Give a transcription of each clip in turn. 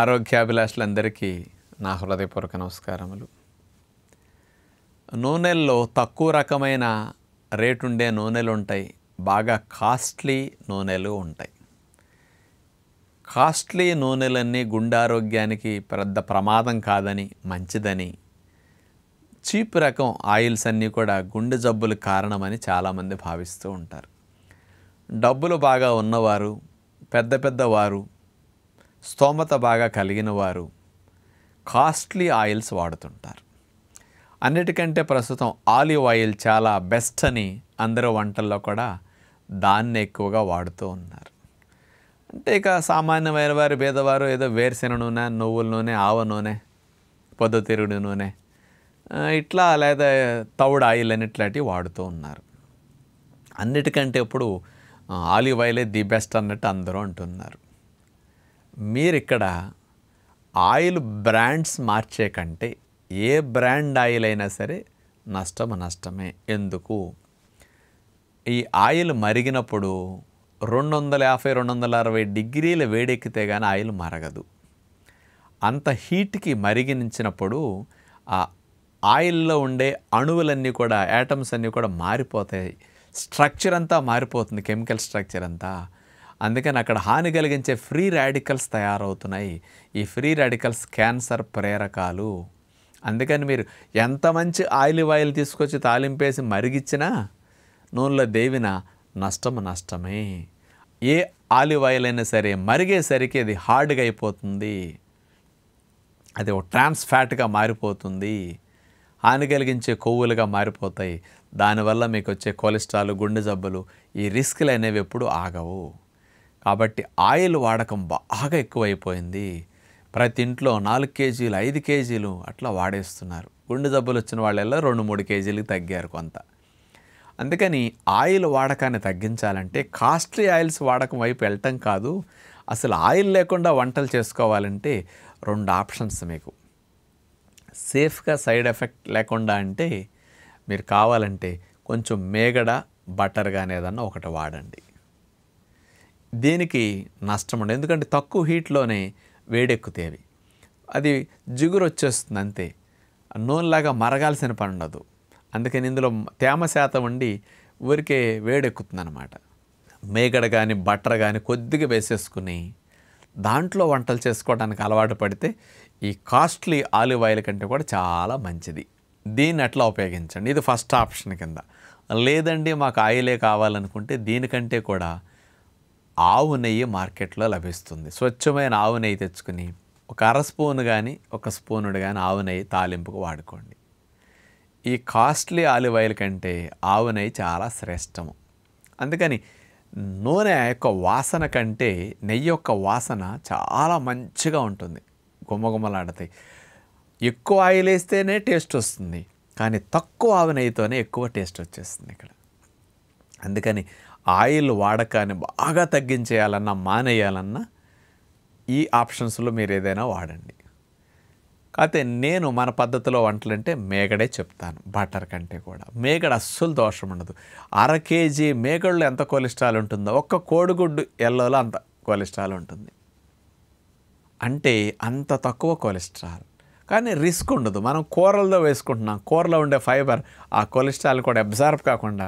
ఆరోగ్యాభిలాషులందరికీ నా హృదయపూర్వక నమస్కారములు నూనెల్లో తక్కువ రకమైన రేటు ఉండే నూనెలు ఉంటాయి బాగా కాస్ట్లీ నూనెలు ఉంటాయి కాస్ట్లీ నూనెలన్నీ గుండె ఆరోగ్యానికి పెద్ద ప్రమాదం కాదని మంచిదని చీప్ రకం ఆయిల్స్ అన్నీ కూడా గుండె జబ్బులు కారణమని చాలామంది భావిస్తూ ఉంటారు డబ్బులు బాగా ఉన్నవారు పెద్ద పెద్ద వారు స్తోమత బాగా కలిగిన వారు కాస్ట్లీ ఆయిల్స్ వాడుతుంటారు అన్నిటికంటే ప్రస్తుతం ఆలివ్ ఆయిల్ చాలా బెస్ట్ అని అందరూ వంటల్లో కూడా దాన్ని ఎక్కువగా వాడుతూ ఉన్నారు అంటే ఇక సామాన్యమైన వారు పేదవారు ఏదో వేరుశెన నూనె నువ్వుల నూనె ఆవ నూనె పొద్దుతిరుగుడు నూనె ఇట్లా లేదా తవుడు ఆయిల్ అని ఇట్లాంటివి వాడుతూ ఉన్నారు అన్నిటికంటే ఇప్పుడు ఆలివ్ ఆయిలే ది బెస్ట్ అన్నట్టు అందరూ అంటున్నారు మీరు ఇక్కడ ఆయిల్ బ్రాండ్స్ మార్చే కంటే ఏ బ్రాండ్ ఆయిల్ అయినా సరే నష్టం నష్టమే ఎందుకు ఈ ఆయిల్ మరిగినప్పుడు రెండు వందల యాభై రెండు వందల అరవై డిగ్రీల వేడెక్కితే కానీ ఆయిల్ మరగదు అంత హీట్కి మరిగించినప్పుడు ఆ ఆయిల్లో ఉండే అణువులన్నీ కూడా యాటమ్స్ అన్నీ కూడా మారిపోతాయి స్ట్రక్చర్ అంతా మారిపోతుంది కెమికల్ స్ట్రక్చర్ అంతా అందుకని అక్కడ హాని కలిగించే ఫ్రీ రాడికల్స్ తయారవుతున్నాయి ఈ ఫ్రీ రాడికల్స్ క్యాన్సర్ ప్రేరకాలు అందుకని మీరు ఎంత మంచి ఆయిల్ ఆయిల్ తీసుకొచ్చి తాలింపేసి మరిగిచ్చినా నూనెలో దేవిన నష్టం నష్టమే ఏ ఆలివ్ ఆయిల్ అయినా సరే మరిగేసరికి అది హార్డ్గా అయిపోతుంది అది ఒక ట్రాన్స్ ఫ్యాట్గా మారిపోతుంది హాని కలిగించే కొవ్వులుగా మారిపోతాయి దానివల్ల మీకు వచ్చే కొలెస్ట్రాల్ గుండె జబ్బులు ఈ రిస్క్లు అనేవి ఎప్పుడు ఆగవు కాబట్టి ఆయిల్ వాడకం బాగా ఎక్కువైపోయింది ప్రతి ఇంట్లో నాలుగు కేజీలు ఐదు కేజీలు అట్లా వాడేస్తున్నారు గుండె జబ్బులు వచ్చిన వాళ్ళల్లో రెండు మూడు కేజీలకి తగ్గారు కొంత అందుకని ఆయిల్ వాడకాన్ని తగ్గించాలంటే కాస్ట్లీ ఆయిల్స్ వాడకం వైపు వెళ్ళటం కాదు అసలు ఆయిల్ లేకుండా వంటలు చేసుకోవాలంటే రెండు ఆప్షన్స్ మీకు సేఫ్గా సైడ్ ఎఫెక్ట్ లేకుండా అంటే మీరు కావాలంటే కొంచెం మేగడ బటర్ కానీ ఏదన్నా ఒకటి వాడండి దీనికి నష్టం ఉండదు ఎందుకంటే తక్కువ హీట్లోనే వేడెక్కుతాయి అవి అది జిగురు వచ్చేస్తుంది అంతే నూనెలాగా మరగాల్సిన పని ఉండదు అందుకని ఇందులో తేమ శాతం ఉండి ఊరికే వేడెక్కుతుంది అనమాట మేగడ కానీ బట్టర్ కానీ కొద్దిగా వేసేసుకుని దాంట్లో వంటలు చేసుకోవడానికి అలవాటు పడితే ఈ కాస్ట్లీ ఆలివ్ ఆయిల్ కంటే కూడా చాలా మంచిది దీన్ని అట్లా ఉపయోగించండి ఇది ఫస్ట్ ఆప్షన్ కింద లేదండి మాకు ఆయిలే కావాలనుకుంటే దీనికంటే కూడా ఆవు నెయ్యి మార్కెట్లో లభిస్తుంది స్వచ్ఛమైన ఆవు నెయ్యి తెచ్చుకుని ఒక అర స్పూన్ కానీ ఒక స్పూనుడు కానీ ఆవు నెయ్యి తాలింపుకు వాడుకోండి ఈ కాస్ట్లీ ఆలివ్ ఆయిల్ కంటే ఆవు నెయ్యి చాలా శ్రేష్టము అందుకని నూనె యొక్క వాసన కంటే నెయ్యి యొక్క వాసన చాలా మంచిగా ఉంటుంది గుమ్మగుమ్మలాడతాయి ఎక్కువ ఆయిల్ వేస్తేనే టేస్ట్ వస్తుంది కానీ తక్కువ ఆవు నెయ్యితోనే ఎక్కువ టేస్ట్ వచ్చేస్తుంది ఇక్కడ అందుకని ఆయిల్ వాడకాన్ని బాగా తగ్గించేయాలన్నా మానేయాలన్నా ఈ ఆప్షన్స్లో మీరు ఏదైనా వాడండి కాకపోతే నేను మన పద్ధతిలో వంటలంటే మేగడే చెప్తాను బటర్ కంటే కూడా మేగడ అస్సలు దోషం ఉండదు అర కేజీ మేగడలో ఎంత కొలెస్ట్రాల్ ఉంటుందో ఒక్క కోడిగుడ్డు ఎల్లోలో అంత కొలెస్ట్రాల్ ఉంటుంది అంటే అంత తక్కువ కొలెస్ట్రాల్ కానీ రిస్క్ ఉండదు మనం కూరల్లో వేసుకుంటున్నాం కూరలో ఉండే ఫైబర్ ఆ కొలెస్ట్రాల్ కూడా అబ్జార్బ్ కాకుండా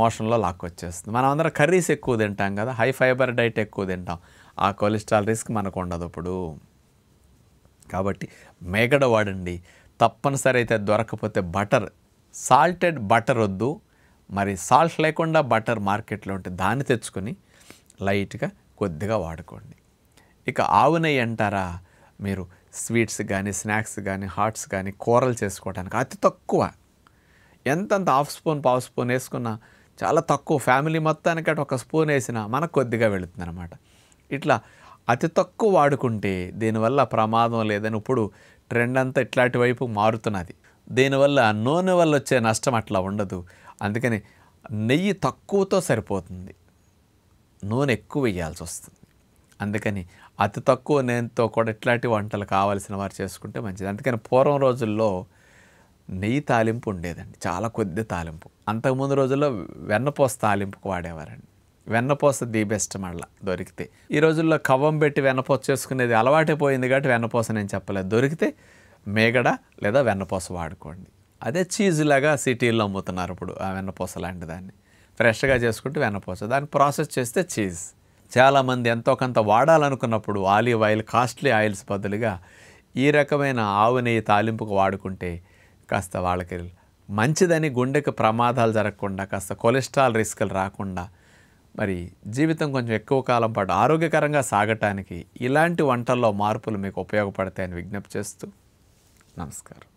మోషన్లో లాక్కొచ్చేస్తుంది మనం అందరం కర్రీస్ ఎక్కువ తింటాం కదా హై ఫైబర్ డైట్ ఎక్కువ తింటాం ఆ కొలెస్ట్రాల్ రిస్క్ మనకు ఉండదు అప్పుడు కాబట్టి మేగడ వాడండి తప్పనిసరి అయితే దొరకపోతే బటర్ సాల్టెడ్ బటర్ వద్దు మరి సాల్ట్ లేకుండా బటర్ మార్కెట్లో ఉంటే దాన్ని తెచ్చుకొని లైట్గా కొద్దిగా వాడుకోండి ఇక ఆవు నెయ్యి అంటారా మీరు స్వీట్స్ కానీ స్నాక్స్ కానీ హాట్స్ కానీ కూరలు చేసుకోవడానికి అతి తక్కువ ఎంతంత హాఫ్ స్పూన్ పావు స్పూన్ వేసుకున్నా చాలా తక్కువ ఫ్యామిలీ మొత్తానికి అటు ఒక స్పూన్ వేసినా మనకు కొద్దిగా వెళుతుంది అనమాట ఇట్లా అతి తక్కువ వాడుకుంటే దీనివల్ల ప్రమాదం లేదని ఇప్పుడు ట్రెండ్ అంతా ఇట్లాంటి వైపు మారుతున్నది దీనివల్ల నూనె వల్ల వచ్చే నష్టం అట్లా ఉండదు అందుకని నెయ్యి తక్కువతో సరిపోతుంది నూనె ఎక్కువ వేయాల్సి వస్తుంది అందుకని అతి తక్కువ నేనుతో కూడా ఇట్లాంటి వంటలు కావాల్సిన వారు చేసుకుంటే మంచిది అందుకని పూర్వం రోజుల్లో నెయ్యి తాలింపు ఉండేదండి చాలా కొద్ది తాలింపు అంతకుముందు రోజుల్లో వెన్నపోస తాలింపుకు వాడేవారండి వెన్నపోస ది బెస్ట్ మళ్ళా దొరికితే ఈ రోజుల్లో కవ్వం పెట్టి వెన్నపోస చేసుకునేది అలవాటే పోయింది కాబట్టి వెన్నపోస నేను చెప్పలేదు దొరికితే మేగడ లేదా వెన్నపోస వాడుకోండి అదే చీజ్ లాగా సిటీల్లో అమ్ముతున్నారు ఇప్పుడు ఆ వెన్నపోస లాంటి దాన్ని ఫ్రెష్గా చేసుకుంటే వెన్నపోస దాన్ని ప్రాసెస్ చేస్తే చీజ్ చాలామంది ఎంతో కొంత వాడాలనుకున్నప్పుడు ఆలివ్ ఆయిల్ కాస్ట్లీ ఆయిల్స్ బదులుగా ఈ రకమైన ఆవు నెయ్యి తాలింపుకు వాడుకుంటే కాస్త వాళ్ళకి మంచిదని గుండెకి ప్రమాదాలు జరగకుండా కాస్త కొలెస్ట్రాల్ రిస్కులు రాకుండా మరి జీవితం కొంచెం ఎక్కువ కాలం పాటు ఆరోగ్యకరంగా సాగటానికి ఇలాంటి వంటల్లో మార్పులు మీకు ఉపయోగపడతాయని విజ్ఞప్తి చేస్తూ నమస్కారం